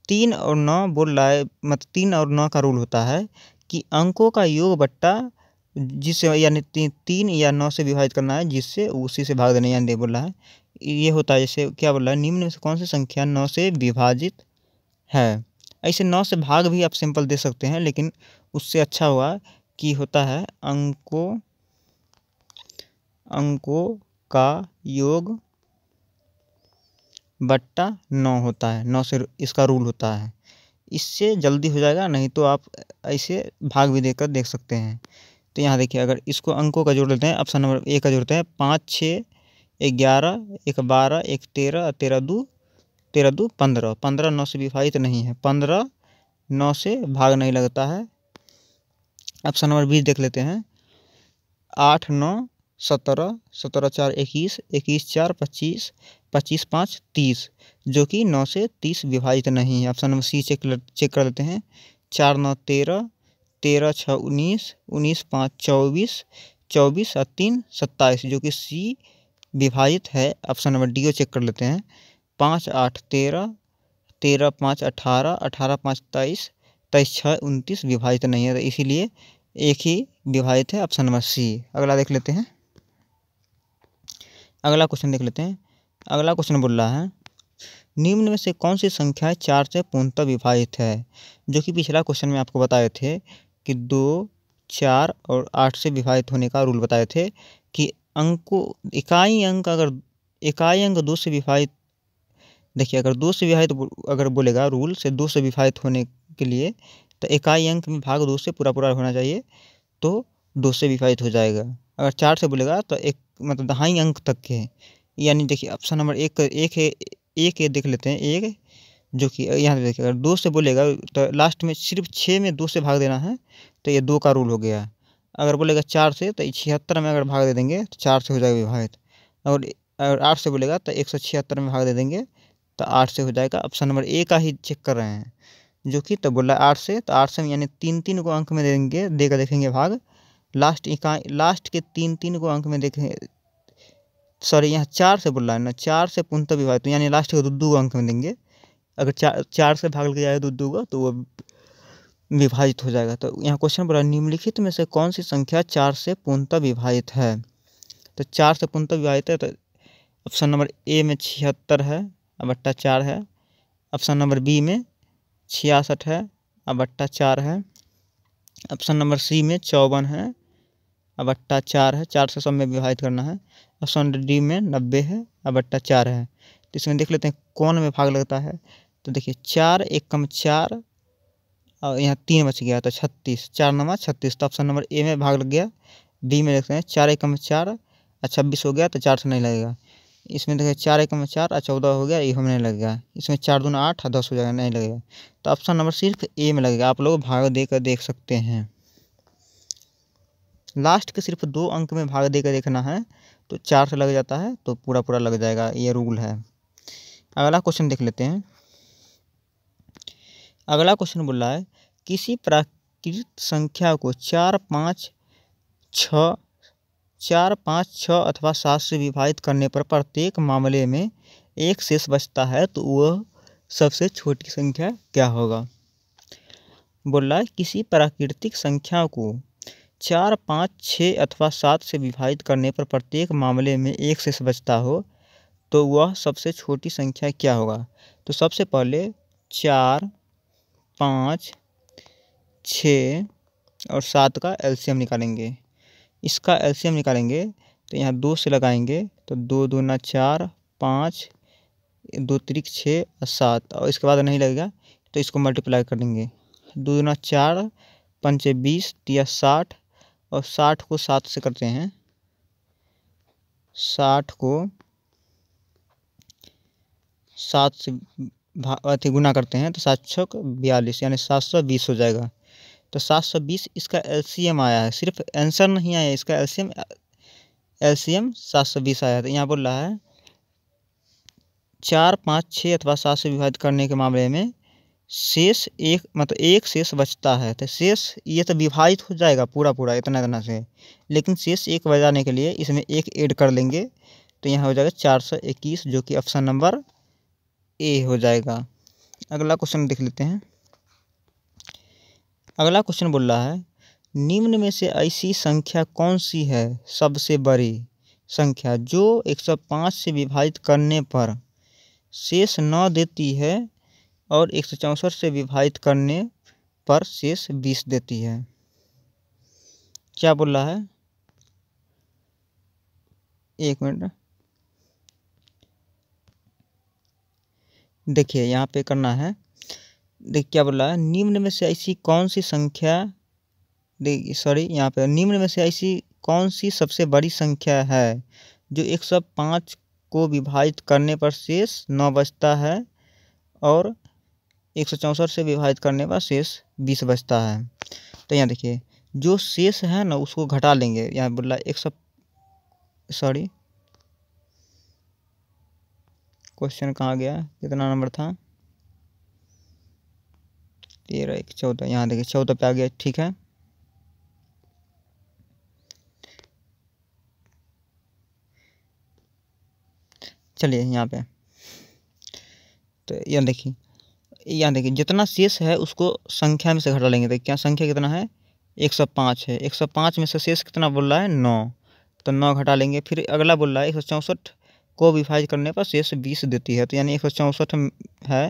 तीन और नौ बोल रहा है मतलब तीन और नौ का रूल होता है कि अंकों का योग बट्टा जिससे यानी ती, तीन या नौ से विभाजित करना है जिससे उसी से भाग देना यानी बोल रहा है ये होता है जैसे क्या बोला निम्न में से कौन सी संख्या नौ से विभाजित है ऐसे नौ से भाग भी आप सिंपल दे सकते हैं लेकिन उससे अच्छा हुआ कि होता है अंकों अंकों का योग बट्टा नौ होता है नौ से इसका रूल होता है इससे जल्दी हो जाएगा नहीं तो आप ऐसे भाग भी देकर देख सकते हैं तो यहाँ देखिए अगर इसको अंकों का जोड़ लेते हैं ऑप्शन नंबर ए का जोड़ते हैं पाँच छः ग्यारह एक बारह एक तेरह तेरह दो तेरह दो पंद्रह पंद्रह नौ से विभाजित नहीं है पंद्रह नौ से भाग नहीं लगता है ऑप्शन नंबर बीस देख लेते हैं आठ नौ सत्रह सत्रह चार इक्कीस इक्कीस चार पच्चीस पच्चीस पाँच तीस जो कि नौ से तीस विभाजित नहीं है option number C check check कर लेते हैं चार नौ तेरह तेरह छः उन्नीस उन्नीस पाँच चौबीस चौबीस और तीन सत्ताईस जो कि सी विभाजित है ऑप्शन नंबर डी को चेक कर लेते हैं पाँच आठ तेरह तेरह पाँच अठारह अठारह पाँच तेईस तेईस छः उनतीस विभाजित नहीं है तो इसीलिए एक ही विभाजित है ऑप्शन नंबर सी अगला देख लेते हैं अगला क्वेश्चन देख लेते हैं अगला क्वेश्चन बोल रहा है निम्न में से कौन सी संख्या चार से पूर्णतः विभाजित है जो कि पिछला क्वेश्चन में आपको बताए थे कि दो चार और आठ से विभाजित होने का रूल बताए थे कि अंकों इकाई अंक अगर इकाई अंक दो से विभाजित देखिए अगर दो से विभाजित अगर बोलेगा रूल से दो से विभाजित होने के लिए तो इकाई अंक में भाग दो से पूरा पूरा होना चाहिए तो दो से विभाजित हो जाएगा अगर चार से बोलेगा तो एक मतलब दहाई अंक तक के हैं यानी देखिए ऑप्शन नंबर एक एक है एक है देख लेते हैं एक जो कि यहाँ देखिए अगर दो से बोलेगा तो लास्ट में सिर्फ छः में दो से भाग देना है तो ये दो का रूल हो गया अगर बोलेगा चार से तो छिहत्तर में अगर भाग दे देंगे तो चार से हो जाएगा विभाजित और अगर आठ से बोलेगा तो एक सौ छिहत्तर में भाग दे देंगे तो आठ से हो जाएगा ऑप्शन नंबर ए का ही चेक कर रहे हैं जो कि तो बोला आठ से तो आठ से यानी तीन तीन को अंक में देंगे देकर देखेंगे भाग लास्ट इकाई लास्ट के तीन तीन को अंक में देखेंगे सॉरी यहाँ चार से बोल रहा है ना चार से पुनः विभाजित यानी लास्ट को दो को अंक में देंगे अगर चार चार से भाग लिया जाए दो का तो वो विभाजित हो जाएगा तो यहाँ क्वेश्चन बोला निम्नलिखित में से कौन सी संख्या चार से पूर्णतः विभाजित है तो चार से पूर्णतः विभाजित है तो ऑप्शन नंबर ए में छिहत्तर है अब बट्टा चार है ऑप्शन नंबर बी में छियासठ है अब बट्टा चार है ऑप्शन नंबर सी में चौवन है अब बट्टा चार है चार से सब में विभाजित करना है ऑप्शन डी में नब्बे है अब बट्टा चार है तो इसमें देख लेते हैं कौन में भाग लगता है तो देखिए चार एक कम चार और यहाँ तीन बच गया तो छत्तीस चार नंबर छत्तीस तो ऑप्शन नंबर ए में भाग लग गया बी में देखते हैं चार एक में चार छब्बीस हो गया तो चार से नहीं लगेगा इसमें देखिए चार एक में चार और चौदह हो गया ये हमें नहीं लगेगा इसमें चार दोनों आठ और दस हो जाएगा नहीं लगेगा तो ऑप्शन नंबर सिर्फ ए में लगेगा आप लोग भाग दे कर देख सकते हैं लास्ट के सिर्फ दो अंक में भाग दे कर देखना है तो चार से लग जाता है तो पूरा पूरा लग जाएगा ये रूल है अगला क्वेश्चन देख लेते हैं अगला क्वेश्चन बोला है किसी प्राकृत संख्या को चार पाँच छ चार पाँच छ अथवा सात से विभाजित करने पर प्रत्येक मामले में एक शेष बचता है तो वह सबसे छोटी संख्या क्या होगा बोला किसी प्राकृतिक संख्या को चार पाँच छः अथवा सात से विभाजित करने पर प्रत्येक मामले में एक शेष बचता हो तो वह सबसे छोटी संख्या क्या होगा तो सबसे पहले चार पाँच छ और सात का एलसीएम निकालेंगे इसका एलसीएम निकालेंगे तो यहाँ दो से लगाएंगे तो दो दो ना चार पाँच दो त्रिक छः और सात और इसके बाद नहीं लगेगा तो इसको मल्टीप्लाई कर देंगे दो ना चार पंच बीस या साठ और साठ को सात से करते हैं साठ को सात से अति गुना करते हैं तो सात छः बयालीस यानी सात सौ बीस हो जाएगा तो सात सौ बीस इसका एलसीएम आया है सिर्फ आंसर नहीं आया इसका एलसीएम एलसीएम सात सौ बीस आया था तो यहाँ बोल रहा है चार पाँच छः अथवा सात से विभाजित करने के मामले में शेष एक मतलब एक शेष बचता है तो शेष ये तो विभाजित हो जाएगा पूरा पूरा इतना इतना से लेकिन शेष एक बजाने के लिए इसमें एक ऐड कर लेंगे तो यहाँ हो जाएगा चार सौ इक्कीस जो कि ऑप्शन नंबर ए हो जाएगा अगला क्वेश्चन देख लेते हैं अगला क्वेश्चन बोल रहा है निम्न में से ऐसी संख्या कौन सी है सबसे बड़ी संख्या जो 105 से विभाजित करने पर शेष नौ देती है और एक से विभाजित करने पर शेष बीस देती है क्या बोल रहा है एक मिनट देखिए यहाँ पे करना है देखिए क्या बोला है निम्न में से ऐसी कौन सी संख्या देखिए सॉरी यहाँ पे निम्न में से ऐसी कौन सी सबसे बड़ी संख्या है जो एक सौ पाँच को विभाजित करने पर शेष नौ बचता है और एक सौ चौंसठ से विभाजित करने पर शेष बीस बचता है तो यहाँ देखिए जो शेष है ना उसको घटा लेंगे यहाँ बोला एक सौ सॉरी क्वेश्चन कहाँ गया कितना नंबर था तेरह एक चौदह यहाँ देखिए चौदह पे आ गया ठीक है चलिए यहाँ पे तो यहाँ देखिए यहाँ देखिए जितना शेष है उसको संख्या में से घटा लेंगे देखिए क्या संख्या कितना है एक सौ पाँच है एक सौ पाँच में से शेष कितना बोल रहा है नौ तो नौ घटा लेंगे फिर अगला बोल रहा है एक सौ चौंसठ को विभाजित करने पर शेष बीस देती है तो यानी एक सौ चौंसठ है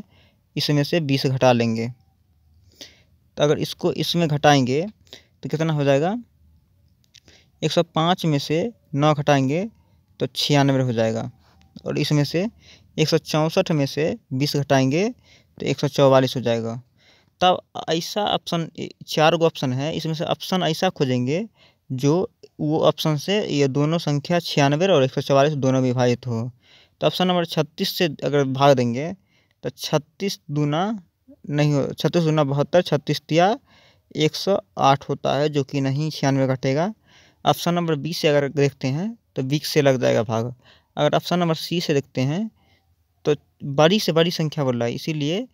इसमें से बीस घटा लेंगे तो अगर इसको इसमें घटाएंगे तो कितना हो जाएगा एक सौ पाँच में से नौ घटाएंगे तो छियानवे हो जाएगा और इसमें से एक सौ चौंसठ में से बीस घटाएंगे तो एक सौ चौवालीस हो जाएगा तब ऐसा ऑप्शन चार गो ऑप्शन है इसमें से ऑप्शन ऐसा खोजेंगे जो वो ऑप्शन से ये दोनों संख्या छियानवे और एक सौ चवालीस दोनों विभाजित हो तो ऑप्शन नंबर छत्तीस से अगर भाग देंगे तो छत्तीस दूना नहीं हो छत्तीस दूना बहत्तर छत्तीस तिया एक सौ आठ होता है जो कि नहीं छियानवे घटेगा ऑप्शन नंबर बी से अगर देखते हैं तो बीस से लग जाएगा भाग अगर ऑप्शन नंबर सी से देखते हैं तो बड़ी से बड़ी संख्या बोल रहा है इसीलिए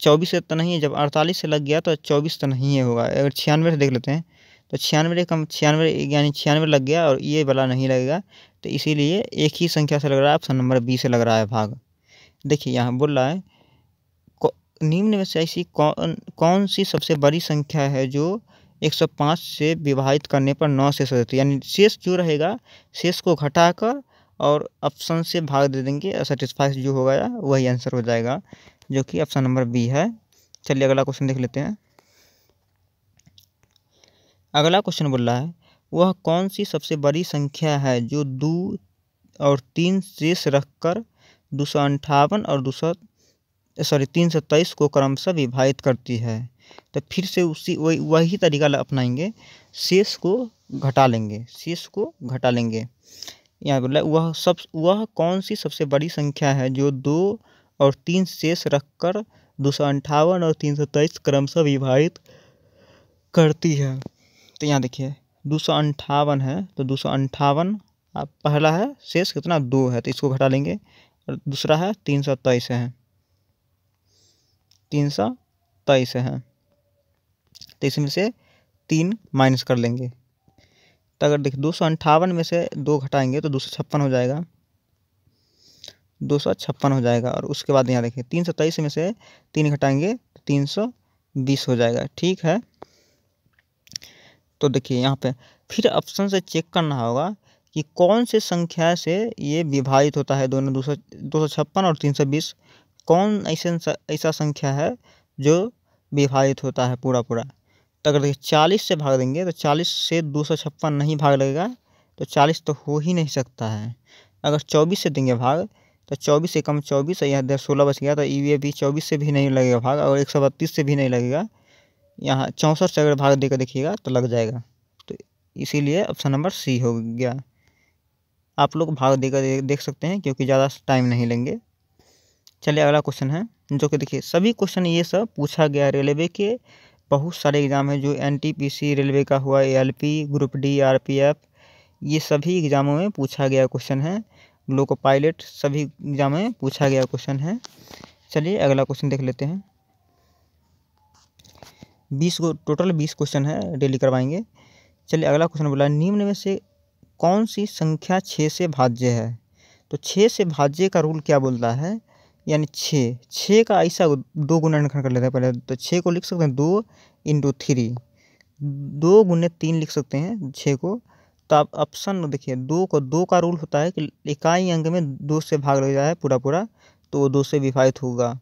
चौबीस से तो नहीं है जब अड़तालीस से लग गया तो चौबीस तो नहीं है होगा अगर छियानवे से देख लेते हैं तो छियानवे कम छियानवे यानी छियानवे लग गया और ये वाला नहीं लगेगा तो इसीलिए एक ही संख्या से लग रहा है ऑप्शन नंबर बी से लग रहा है भाग देखिए यहाँ बोल रहा है निम्न में से ऐसी कौन कौन सी सबसे बड़ी संख्या है जो 105 से विभाजित करने पर नौ शेष हो जाती है यानी शेष जो रहेगा शेष को घटाकर और ऑप्शन से भाग दे देंगे सेटिस्फाइड जो होगा वही आंसर हो जाएगा जो कि ऑप्शन नंबर बी है चलिए अगला क्वेश्चन देख लेते हैं अगला क्वेश्चन बोल रहा है वह कौन सी सबसे बड़ी संख्या है जो दो और तीन शेष रखकर दो सौ अंठावन और दो सौ सॉरी तीन सौ तेईस को क्रमशः विभाजित करती है तो फिर से उसी वही वही तरीका अपनाएंगे शेष को घटा लेंगे शेष को घटा लेंगे यहाँ है वह सब वह कौन सी सबसे बड़ी संख्या है जो दो और तीन शेष रखकर दो सौ अंठावन और तीन सौ तेईस क्रमशः विभाजित करती है तो यहाँ देखिए दो सौ अंठावन है तो दो सौ अंठावन पहला है शेष कितना दो है तो इसको घटा लेंगे और दूसरा है तीन सौ तेईस है तीन सौ तेईस है तो इसमें से तीन माइनस कर लेंगे तो अगर देखिए दो सौ अंठावन में से दो घटाएंगे तो दो सौ छप्पन हो जाएगा दो सौ छप्पन हो जाएगा और उसके बाद यहाँ देखिए तीन सौ तेईस में से तीन घटाएंगे तो तीन सौ बीस हो जाएगा ठीक है तो देखिए यहाँ पे फिर ऑप्शन से चेक करना होगा कि कौन से संख्या से ये विभाजित होता है दोनों दो सौ दो सौ छप्पन और तीन सौ बीस कौन ऐसे ऐसा संख्या है जो विभाजित होता है पूरा पूरा तो अगर देखिए चालीस से भाग देंगे तो चालीस से दो सौ छप्पन नहीं भाग लगेगा तो चालीस तो हो ही नहीं सकता है अगर चौबीस से देंगे भाग तो चौबीस से कम चौबीस या यहाँ सोलह बच गया तो ये भी चौबीस से भी नहीं लगेगा भाग और एक सौ बत्तीस से भी नहीं लगेगा यहाँ चौंसठ से अगर भाग देकर देखिएगा तो लग जाएगा तो इसीलिए ऑप्शन नंबर सी हो गया आप लोग भाग देकर देख सकते हैं क्योंकि ज़्यादा टाइम नहीं लेंगे चलिए अगला क्वेश्चन है जो कि देखिए सभी क्वेश्चन ये सब पूछा गया रेलवे के बहुत सारे एग्ज़ाम हैं जो एन रेलवे का हुआ ए ग्रुप डी आर ये सभी एग्ज़ामों में पूछा गया क्वेश्चन है लोको पायलट सभी एग्ज़ाम में पूछा गया क्वेश्चन है चलिए अगला क्वेश्चन देख लेते हैं बीस को टोटल बीस क्वेश्चन है डेली करवाएंगे चलिए अगला क्वेश्चन बोला निम्न में से कौन सी संख्या छः से भाज्य है तो छः से भाज्य का रूल क्या बोलता है यानी छः छः का ऐसा दो गुना निखंड कर लेते हैं पहले तो छः को लिख सकते हैं दो इंटू थ्री दो गुने तीन लिख सकते हैं छः को तो आप ऑप्शन देखिए दो को दो का रूल होता है कि इकाई अंग में दो से भाग लग जाए पूरा पूरा तो वो दो से विभाजित होगा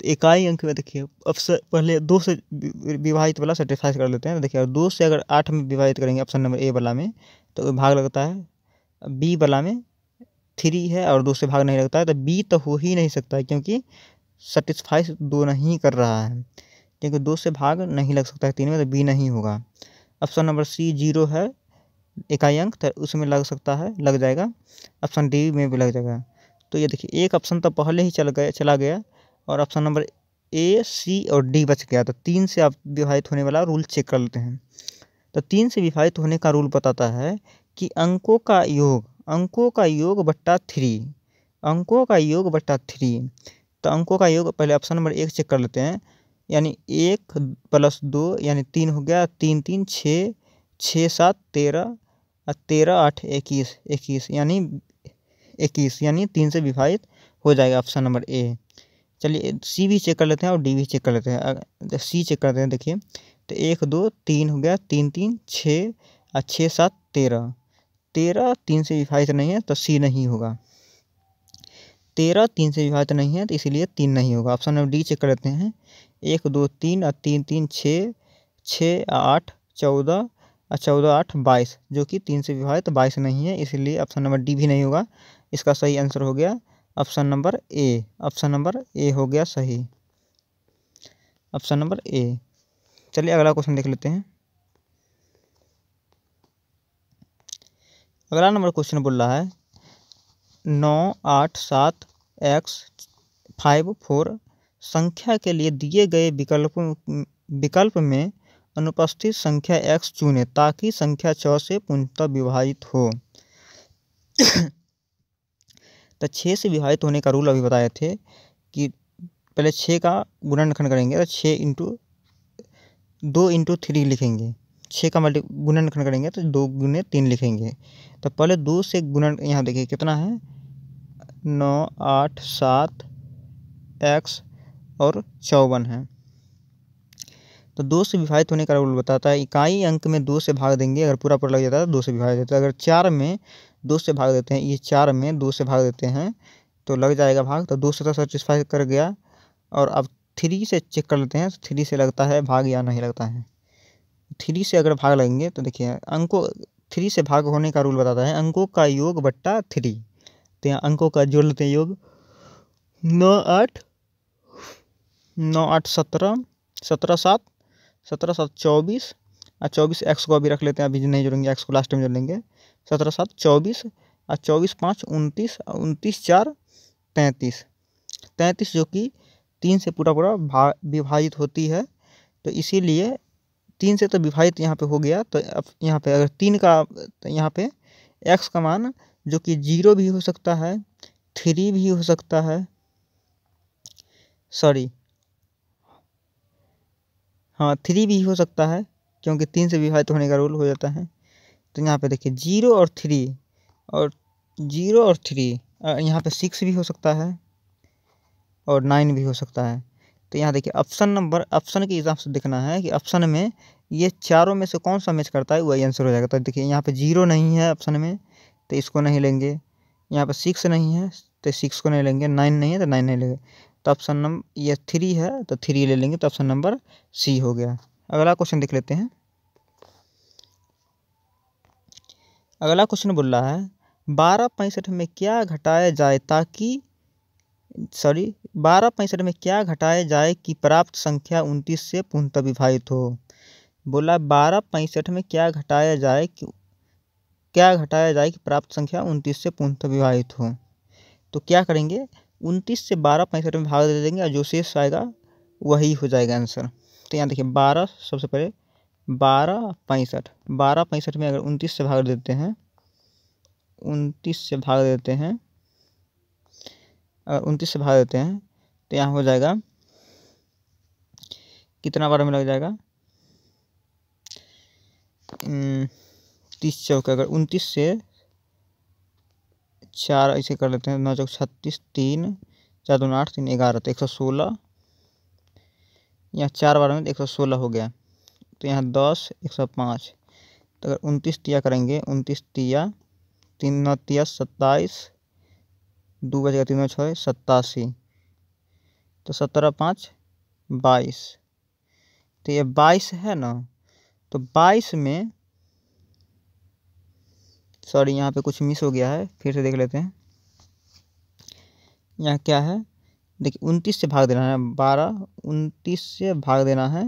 तो इकाई अंक में देखिए ऑप्शन पहले दो से विभाजित वाला सेटिस्फाइज कर लेते हैं देखिए दो से अगर आठ में विभाजित करेंगे ऑप्शन नंबर ए वाला में तो भाग लगता है बी वाला में थ्री है और दो से भाग नहीं लगता है तो बी तो हो ही नहीं सकता है क्योंकि सेटिस्फाइज दो नहीं कर रहा है क्योंकि दो से भाग नहीं लग सकता है तीन में तो बी नहीं होगा ऑप्शन नंबर सी जीरो है इकाई अंक तो उसमें लग सकता है लग जाएगा ऑप्शन डी में भी लग जाएगा तो ये देखिए एक ऑप्शन तो पहले ही चल गया चला गया और ऑप्शन नंबर ए सी और डी बच गया तो तीन से आप विभाजित होने वाला रूल चेक कर लेते हैं तो तीन से विभाजित होने का रूल बताता है कि अंकों का योग अंकों का योग बट्टा थ्री अंकों का योग बट्टा थ्री तो अंकों का योग पहले ऑप्शन नंबर एक चेक कर लेते हैं यानी एक प्लस दो यानी तीन हो गया तीन तीन छः छः सात तेरह और तेरह आठ इक्कीस इक्कीस यानी इक्कीस यानी तीन से विभाजित हो जाएगा ऑप्शन नंबर ए चलिए सी भी चेक कर लेते हैं और डी भी चेक कर लेते हैं सी चेक करते हैं देखिए तो एक दो तीन हो गया तीन तीन छः और छः सात तेरह तेरह तीन से विभाजित नहीं है तो सी नहीं होगा तेरह तीन से विभाजित नहीं है तो इसीलिए तीन नहीं होगा ऑप्शन नंबर डी चेक कर लेते हैं एक दो तीन और तीन तीन छः छः आठ चौदह और चौदह आठ बाईस जो कि तीन से विभाजित बाईस नहीं है इसीलिए ऑप्शन नंबर डी भी नहीं होगा इसका सही आंसर हो गया option number A option number A हो गया सही ऑप्शन नंबर ए चलिए अगला क्वेश्चन देख लेते हैं अगला नंबर क्वेश्चन बोल रहा है नौ आठ सात एक्स फाइव फोर संख्या के लिए दिए गए विकल्प विकल्प में अनुपस्थित संख्या एक्स चुने ताकि संख्या छः से पूर्णतः विभाजित हो तो छः से विभाजित होने का रूल अभी बताए थे कि पहले छः का गुणनखंड करेंगे तो छः इंटू दो इंटू थ्री लिखेंगे छः का मल्टी गुणनखंड करेंगे तो दो गुने तीन लिखेंगे तो पहले दो से गुणन यहाँ देखिए कितना है नौ आठ सात एक्स और चौवन है तो दो से विभाजित होने का रूल बताता है इकाई अंक में दो से भाग देंगे अगर पूरा पूरा लग जाता है तो दो से विभाजित होता है अगर चार में दो से भाग देते हैं ये चार में दो से भाग देते हैं तो लग जाएगा भाग तो दो से तो सेटिस्फाई कर गया और अब थ्री से चेक कर लेते हैं थ्री तो से लगता है भाग या नहीं लगता है थ्री से अगर भाग लगेंगे तो देखिए अंकों थ्री से भाग होने का रूल बताता है अंकों का योग बट्टा थ्री तो यहाँ अंकों का जोड़ लेते हैं योग नौ आठ नौ आठ सत्रह सत्रह सात सत्रह सात चौबीस और चौबीस एक्स को अभी रख लेते हैं अभी नहीं जोड़ेंगे एक्स को लास्ट में जोड़ लेंगे सत्रह सात चौबीस और चौबीस पाँच उनतीस और उनतीस चार तैंतीस तैंतीस जो कि तीन से पूरा पूरा विभाजित होती है तो इसीलिए तीन से तो विभाजित यहाँ पे हो गया तो अब यहाँ पे अगर तीन का तो यहाँ पे एक्स का मान जो कि जीरो भी हो सकता है थ्री भी हो सकता है सॉरी हाँ थ्री भी हो सकता है क्योंकि तीन से विभाजित होने का रूल हो जाता है तो यहाँ पे देखिए जीरो और थ्री और जीरो और थ्री यहाँ पे सिक्स भी हो सकता है और नाइन भी हो सकता है तो यहाँ देखिए ऑप्शन नंबर ऑप्शन के हिसाब से देखना है कि ऑप्शन में ये चारों में से कौन सा मैच करता है वही आंसर हो जाएगा तो देखिए यहाँ पे जीरो नहीं है ऑप्शन में तो इसको नहीं लेंगे यहाँ पे सिक्स नहीं है तो सिक्स को नहीं लेंगे नाइन नहीं है तो नाइन नहीं लेंगे तो ऑप्शन नंबर ये थ्री है तो थ्री ले लेंगे तो ऑप्शन नंबर सी हो गया अगला क्वेश्चन देख लेते हैं अगला क्वेश्चन बोल रहा है बारह पैंसठ में क्या घटाया जाए ताकि सॉरी बारह पैंसठ में क्या घटाया जाए कि प्राप्त संख्या उनतीस से पूर्णतः विभाजित हो बोला बारह पैंसठ में क्या घटाया जाए कि क्या घटाया जाए कि प्राप्त संख्या उनतीस से पूर्णतः विभाजित हो तो क्या करेंगे उनतीस से बारह पैंसठ में भाग दे देंगे और जो शेष आएगा वही हो जाएगा आंसर तो यहाँ देखिए बारह सबसे पहले बारह पैंसठ बारह पैंसठ में अगर उनतीस से भाग देते हैं उनतीस से भाग देते हैं अगर उनतीस से भाग देते हैं तो यहाँ हो जाएगा कितना बारह में लग जाएगा हम्म, तीस चौके अगर उनतीस से चार ऐसे कर लेते हैं नौ चौक छत्तीस तीन चार दो आठ तीन ग्यारह तो एक सौ सोलह यहाँ चार बारह में एक सौ सोलह हो गया तो यहाँ दस एक सौ पाँच तो अगर उनतीस तिया करेंगे उनतीस तिया तीन नौ तिया सत्ताईस दो बजेगा तीन नौ छः सत्तासी तो सत्रह पाँच बाईस तो ये बाईस है ना तो बाईस में सॉरी यहाँ पे कुछ मिस हो गया है फिर से देख लेते हैं यहाँ क्या है देखिए उनतीस से भाग देना है बारह उनतीस से भाग देना है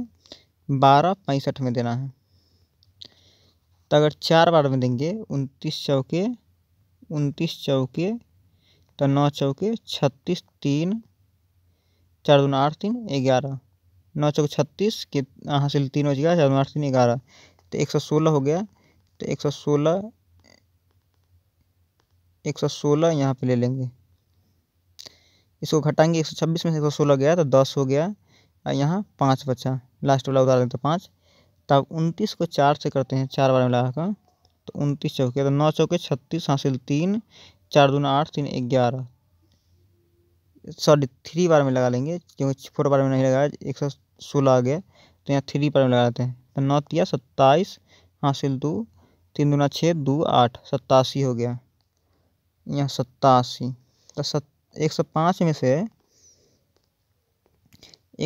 बारह पैंसठ में देना है तो अगर चार बार में देंगे उनतीस चौके उनतीस चौके तो नौ चौके छत्तीस तीन चार दून आठ तीन ग्यारह नौ चौके छत्तीस के हाँ, हासिल तीन हो जाएगा चार दून आठ तीन ग्यारह तो एक सौ सोलह हो गया तो एक सौ सोलह एक सौ सोलह यहाँ पर ले लेंगे इसको घटाएंगे एक सौ छब्बीस में से एक सौ सोलह गया तो दस हो गया यहाँ पाँच बचा लास्ट वाला उतार देते हैं पाँच तब उनतीस को चार से करते हैं चार बार मिला कर तो उनतीस चौके तो नौ चौके छत्तीस हासिल तीन चार दूना आठ तीन ग्यारह सॉरी थ्री बार में लगा लेंगे क्योंकि फोर बार में नहीं लगाया एक सौ सोलह आ गया तो यहाँ थ्री बार में लगा लेते हैं तो नौ तिया सत्ताईस हासिल दो तीन दूना छः दो आठ सत्तासी हो गया यहाँ सत्तासी तो सत एक सौ पाँच में से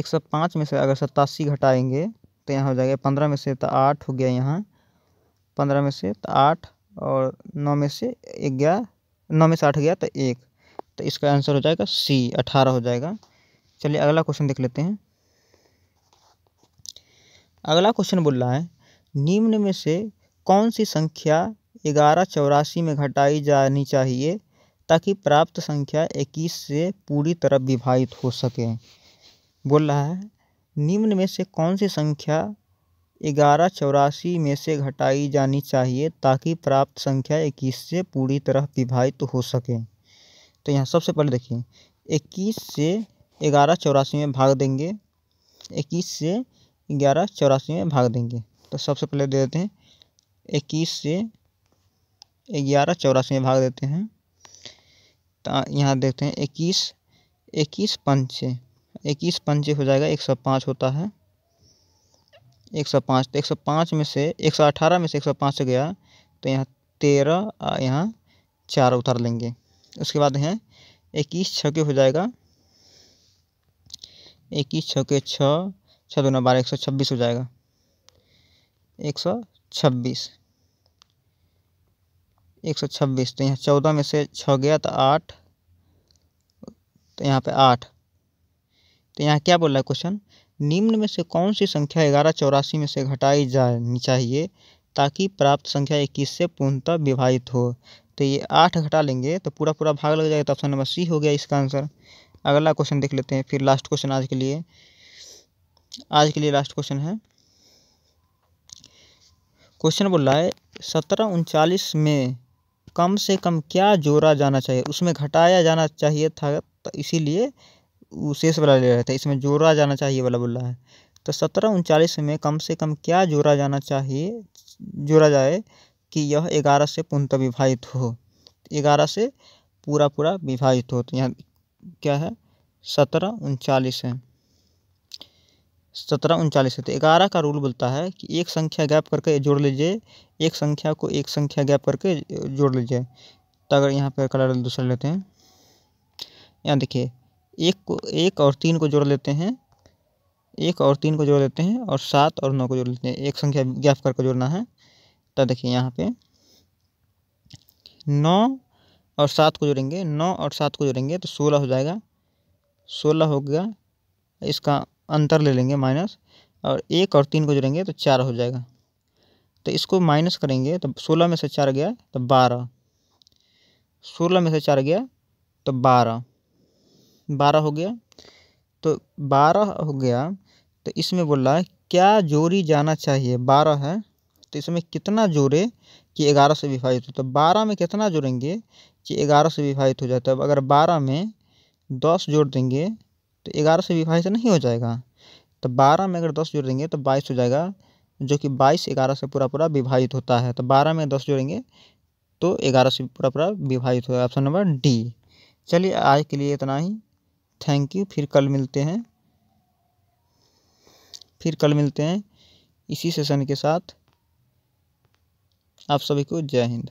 एक सौ पाँच में से अगर सतासी घटाएंगे तो यहाँ हो जाएगा पंद्रह में से तो आठ हो गया यहाँ पंद्रह में से तो आठ और नौ में से ग्यारह नौ में से आठ गया तो एक तो इसका आंसर हो जाएगा सी अठारह हो जाएगा चलिए अगला क्वेश्चन देख लेते हैं अगला क्वेश्चन बोल रहा है निम्न में से कौन सी संख्या ग्यारह चौरासी में घटाई जानी चाहिए ताकि प्राप्त संख्या इक्कीस से पूरी तरह विभाजित हो सके बोल रहा है निम्न में से कौन सी संख्या ग्यारह चौरासी में से घटाई जानी चाहिए ताकि प्राप्त संख्या इक्कीस से पूरी तरह विभाजित हो सके तो यहाँ सबसे पहले देखिए इक्कीस से ग्यारह चौरासी में भाग देंगे इक्कीस से ग्यारह चौरासी में भाग देंगे तो सबसे पहले दे देते हैं इक्कीस से ग्यारह चौरासी में भाग देते हैं तो यहाँ देखते हैं इक्कीस इक्कीस पंच इक्कीस पंचे हो जाएगा एक सौ पाँच होता है एक सौ पाँच तो एक सौ पाँच में से एक सौ अठारह में से एक सौ पाँच गया तो यहाँ तेरह यहाँ चार उतार लेंगे उसके बाद हैं इक्कीस छः के हो जाएगा इक्कीस छः के छः दो नौ बारह एक सौ छब्बीस हो जाएगा एक सौ छब्बीस एक सौ छब्बीस तो यहाँ चौदह में से छः गया तो आठ तो यहाँ पे आठ तो यहाँ क्या बोला है क्वेश्चन निम्न में से कौन सी संख्या ग्यारह चौरासी में से घटाई जानी चाहिए ताकि प्राप्त संख्या इक्कीस से पूर्णतः विभाजित हो तो ये आठ घटा लेंगे तो पूरा पूरा भाग लग जाएगा तो ऑप्शन नंबर सी हो गया इसका आंसर अगला क्वेश्चन देख लेते हैं फिर लास्ट क्वेश्चन आज के लिए आज के लिए लास्ट क्वेश्चन है क्वेश्चन बोल रहा है सत्रह उनचालीस में कम से कम क्या जोड़ा जाना चाहिए उसमें घटाया जाना चाहिए था तो इसीलिए वो शेष वाला ले रहे थे इसमें जोड़ा जाना चाहिए वाला बोल रहा है तो सत्रह उनचालीस में कम से कम क्या जोड़ा जाना चाहिए जोड़ा जाए कि यह ग्यारह से पूर्णतः विभाजित हो ग्यारह से पूरा पूरा विभाजित हो तो यहाँ क्या है सत्रह उनचालीस है सत्रह उनचालीस है तो ग्यारह का रूल बोलता है कि एक संख्या गैप करके जोड़ लीजिए एक संख्या को एक संख्या गैप करके जोड़ लीजिए तो अगर यहाँ पर कलर दूसरा लेते हैं यहाँ देखिए एक को एक और तीन को जोड़ लेते हैं एक और तीन को जोड़ लेते हैं और सात और नौ को जोड़ लेते हैं एक संख्या ज्ञाप करके जोड़ना है तो देखिए यहाँ पे नौ और सात को जोड़ेंगे नौ और सात को जोड़ेंगे तो सोलह हो जाएगा सोलह हो गया इसका अंतर ले लेंगे माइनस और एक और तीन को जोड़ेंगे तो चार हो जाएगा तो इसको माइनस करेंगे तो सोलह में से चार गया तो बारह सोलह में से चार गया तो बारह बारह हो गया तो बारह हो गया तो इसमें बोल रहा है क्या जोड़ी जाना चाहिए बारह है तो इसमें कितना जोड़े कि ग्यारह से विभाजित हो तो बारह में कितना जोड़ेंगे कि ग्यारह से विभाजित हो जाता तो है अब अगर बारह में दस जोड़ देंगे तो ग्यारह से विभाजित नहीं हो जाएगा तो बारह में अगर दस जोड़ देंगे तो बाईस हो जाएगा जो कि बाईस ग्यारह से पूरा पूरा विभाजित होता है तो बारह में दस जोड़ेंगे तो ग्यारह से पूरा पूरा विभाजित होगा ऑप्शन नंबर डी चलिए आज के लिए इतना ही थैंक यू फिर कल मिलते हैं फिर कल मिलते हैं इसी सेशन के साथ आप सभी को जय हिंद